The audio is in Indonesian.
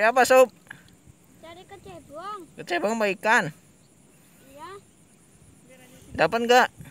Cari apa sup? Cari kecebong. Kecebong sama ikan. Iya. Dapat nggak?